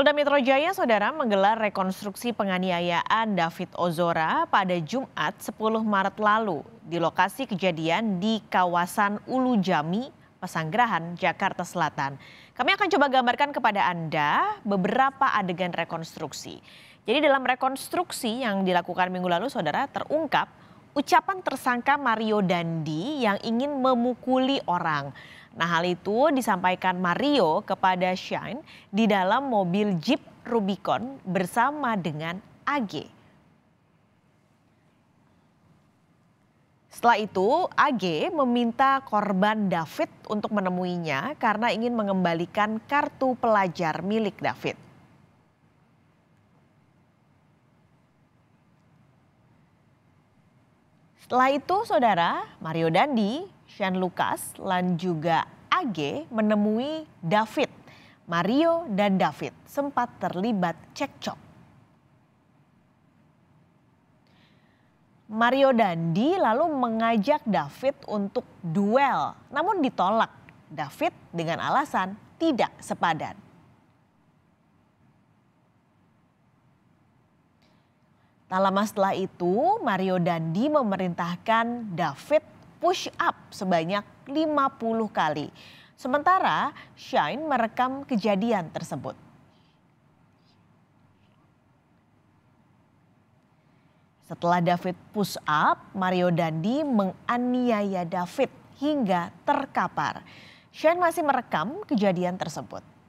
Polda Metro Jaya, Saudara, menggelar rekonstruksi penganiayaan David Ozora pada Jumat 10 Maret lalu di lokasi kejadian di kawasan Ulu Jami, Pesanggerahan, Jakarta Selatan. Kami akan coba gambarkan kepada Anda beberapa adegan rekonstruksi. Jadi dalam rekonstruksi yang dilakukan minggu lalu, Saudara, terungkap ucapan tersangka Mario Dandi yang ingin memukuli orang. Nah hal itu disampaikan Mario kepada Shine di dalam mobil Jeep Rubicon bersama dengan AG. Setelah itu, AG meminta korban David untuk menemuinya karena ingin mengembalikan kartu pelajar milik David. Setelah itu saudara Mario Dandi, Shane Lucas, dan juga AG menemui David. Mario dan David sempat terlibat cekcok. Mario Dandi lalu mengajak David untuk duel, namun ditolak. David dengan alasan tidak sepadan. Tak lama setelah itu, Mario Dandi memerintahkan David push up sebanyak 50 kali. Sementara Shine merekam kejadian tersebut. Setelah David push up, Mario Dandi menganiaya David hingga terkapar. Shane masih merekam kejadian tersebut.